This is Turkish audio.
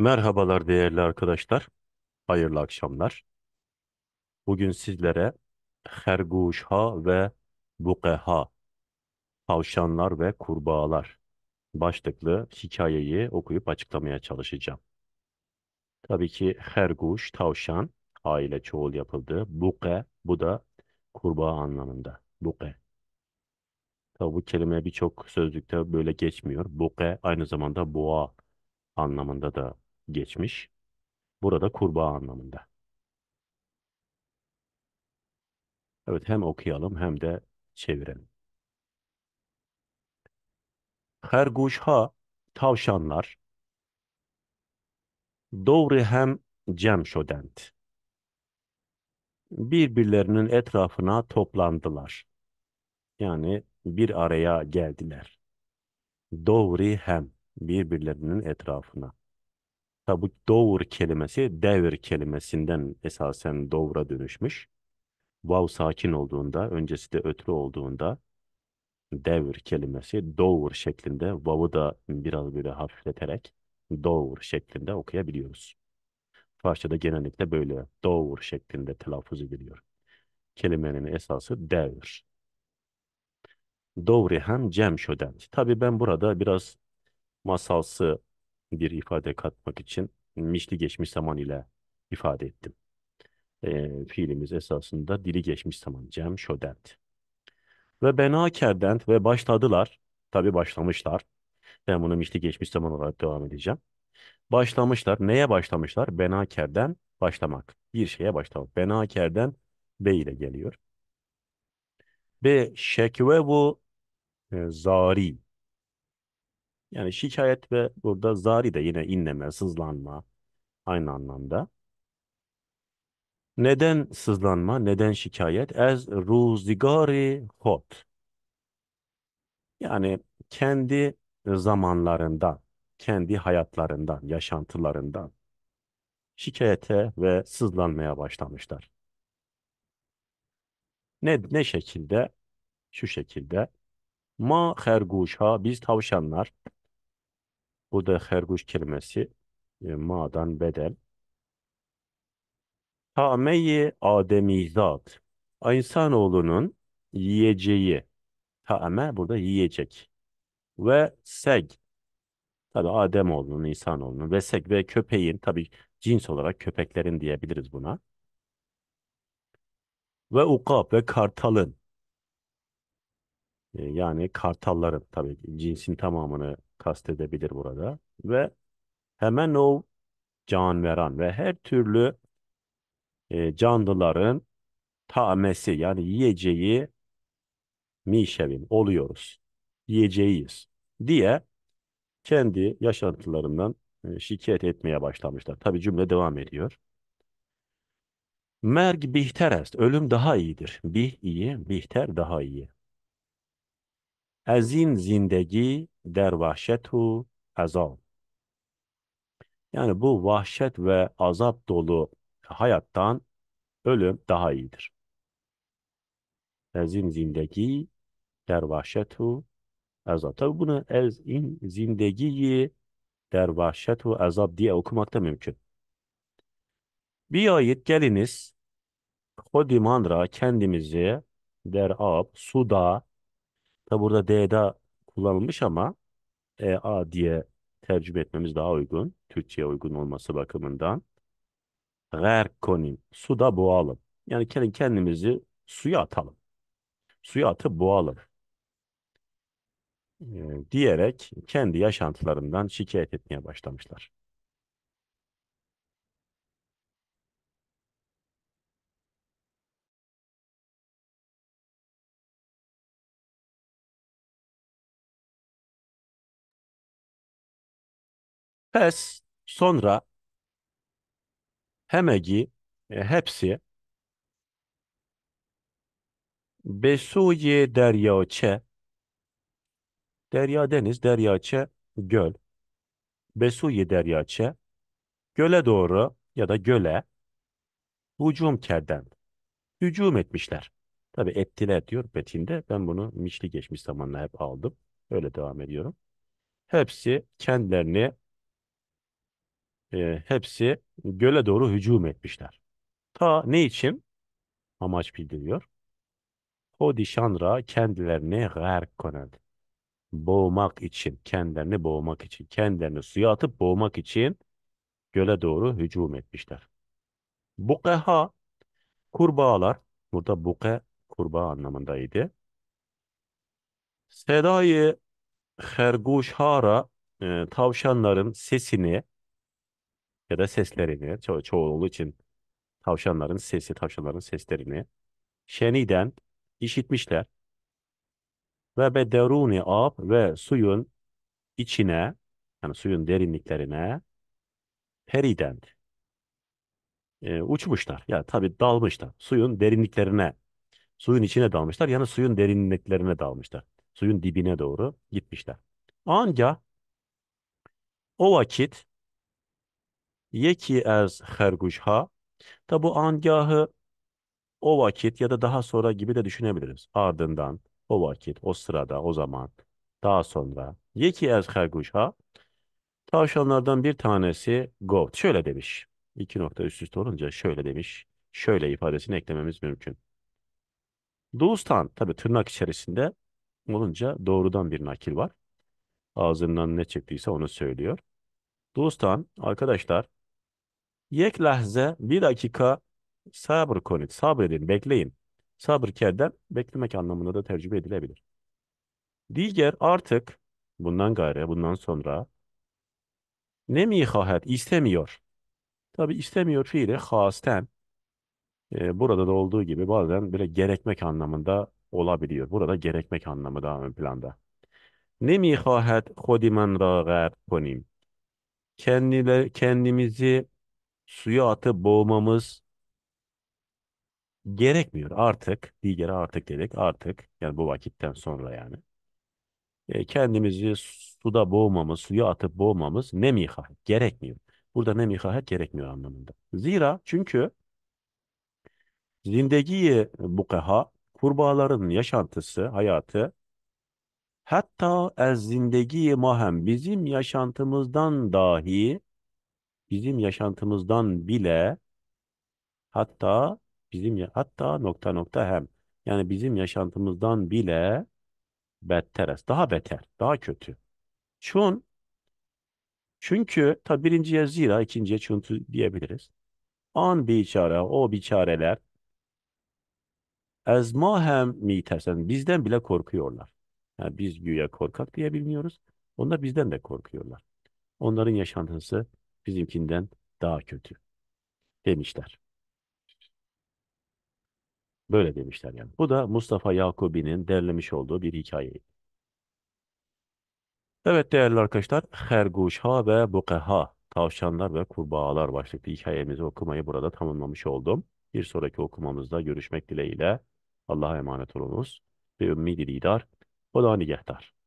Merhabalar değerli arkadaşlar. Hayırlı akşamlar. Bugün sizlere herguşha ve bukeha, tavşanlar ve kurbağalar başlıklı hikayeyi okuyup açıklamaya çalışacağım. Tabii ki herguş, tavşan, a ile çoğul yapıldı. Buke, bu da kurbağa anlamında. Buke. Tabii bu kelime birçok sözlükte böyle geçmiyor. Buke aynı zamanda boğa anlamında da geçmiş. Burada kurbağa anlamında. Evet hem okuyalım hem de çevirelim. ha tavşanlar doğru hem cem şodent. Birbirlerinin etrafına toplandılar. Yani bir araya geldiler. Doğru hem birbirlerinin etrafına. Hatta bu doğur kelimesi devir kelimesinden esasen doğura dönüşmüş. Vav sakin olduğunda, öncesi de ötrü olduğunda devir kelimesi doğur şeklinde Vav'ı da biraz böyle hafifleterek doğur şeklinde okuyabiliyoruz. Farsçada genellikle böyle doğur şeklinde telaffuz ediliyor. Kelimenin esası Devr. Dovrihan Cem Şödent. Tabi ben burada biraz masalsı bir ifade katmak için mişli geçmiş zaman ile ifade ettim. E, fiilimiz esasında dili geçmiş zaman. Cem şödent. Ve bena kerdent ve başladılar. Tabi başlamışlar. Ben bunu mişli geçmiş zaman olarak devam edeceğim. Başlamışlar. Neye başlamışlar? Bena kerden başlamak. Bir şeye başlamak. Bena kerden B ile geliyor. B şekve bu e, zari yani şikayet ve burada zari de yine inleme, sızlanma aynı anlamda. Neden sızlanma, neden şikayet? Ez ruzigari hot. Yani kendi zamanlarında, kendi hayatlarından, yaşantılarından şikayete ve sızlanmaya başlamışlar. Ne, ne şekilde? Şu şekilde. Ma herguşa biz tavşanlar bu da herguç kelimesi e, ma'dan bedel. Ta'meyi ademizat. İnsanoğlunun yiyeceği. Ta'me burada yiyecek. Ve seg. Tabi Ademoğlunun, insanoğlunun ve seg ve köpeğin. Tabi cins olarak köpeklerin diyebiliriz buna. Ve ukab ve kartalın. E, yani kartalların tabi cinsin tamamını kastedebilir burada. Ve hemen o canveran ve her türlü e, canlıların tamesi yani yiyeceği mişevin oluyoruz. Yiyeceğiyiz diye kendi yaşantılarından e, şikayet etmeye başlamışlar. Tabi cümle devam ediyor. Merg bihterest Ölüm daha iyidir. Bih iyi, bihter daha iyi. Ezin zindegi der vahşet azab. Yani bu vahşet ve azap dolu hayattan ölüm daha iyidir. Ezin zindegi der vahşetu azab. Tabi bunu ezin zindegiyi der vahşetu azab diye okumak da mümkün. Bir ayet geliniz hodimandra kendimizi der ab suda tabi burada d'da kullanılmış ama EA diye tercüme etmemiz daha uygun. Türkçe'ye uygun olması bakımından. Gherkonin, suda boğalım. Yani kendi kendimizi suya atalım. Suya atıp boğalım. E, diyerek kendi yaşantılarından şikayet etmeye başlamışlar. Pes sonra hemegi e, hepsi Besuye deryaçe derya deniz deryaçe göl Besuye deryaçe göle doğru ya da göle hücum kerden hücum etmişler. Tabi ettiler diyor metinde. Ben bunu mişli geçmiş zamanla hep aldım. Öyle devam ediyorum. Hepsi kendilerini e, hepsi göle doğru hücum etmişler. Ta ne için? Amaç bildiriyor. Hodişanra kendilerini gârk konadı. Boğmak için, kendilerini boğmak için, kendilerini suya atıp boğmak için göle doğru hücum etmişler. Bukeha, kurbağalar, burada buke kurbağa anlamındaydı. Sedayı herguşhara, e, tavşanların sesini ya da seslerini ço çoğu olduğu için tavşanların sesi, tavşanların seslerini şeniden işitmişler. Ve bederuni ab ve suyun içine yani suyun derinliklerine periden e, uçmuşlar. Ya yani tabi dalmışlar. Suyun derinliklerine, suyun içine dalmışlar. Yani suyun derinliklerine dalmışlar. Suyun dibine doğru gitmişler. Ancak o vakit Yeki ez herguşha. Da bu angahı o vakit ya da daha sonra gibi de düşünebiliriz. Ardından, o vakit, o sırada, o zaman, daha sonra. Yeki ez herguşha. Tavşanlardan bir tanesi go. Şöyle demiş. İki nokta üst üste olunca şöyle demiş. Şöyle ifadesini eklememiz mümkün. dostan tabi tırnak içerisinde olunca doğrudan bir nakil var. Ağzından ne çıktıysa onu söylüyor. dostan arkadaşlar Yek lahze bir dakika sabır konin. Sabredin, bekleyin. Sabır kerden beklemek anlamında da tercüme edilebilir. Diğer artık bundan gayrı, bundan sonra ne mihahet istemiyor. Tabi istemiyor fiili hasten. E, burada da olduğu gibi bazen bile gerekmek anlamında olabiliyor. Burada gerekmek anlamı daha ön planda. Ne mihahet hodiman rağer konim. Kendiler, kendimizi suya atıp boğmamız gerekmiyor artık. Digere artık dedik artık yani bu vakitten sonra yani. E, kendimizi suda boğmamız, suya atıp boğmamız ne nemiha gerekmiyor. Burada ne nemiha gerekmiyor anlamında. Zira çünkü zindegiyi bukeha kurbağaların yaşantısı, hayatı hatta ez zindegi mahem bizim yaşantımızdan dahi bizim yaşantımızdan bile hatta bizim hatta nokta nokta hem yani bizim yaşantımızdan bile betteres. Daha beter, daha kötü. Çun çünkü tabi birinciye zira, ikinciye çünkü diyebiliriz. An biçare, o biçareler ezma hem tersen bizden bile korkuyorlar. Yani biz güya korkak diye bilmiyoruz. Onlar bizden de korkuyorlar. Onların yaşantısı bizimkinden daha kötü demişler. Böyle demişler yani. Bu da Mustafa Yakubi'nin derlemiş olduğu bir hikaye. Evet değerli arkadaşlar, Herguşha ve Bukeha, Tavşanlar ve Kurbağalar başlıklı hikayemizi okumayı burada tamamlamış oldum. Bir sonraki okumamızda görüşmek dileğiyle. Allah'a emanet olunuz. Ve ümmidi lidar, o da nigehdar.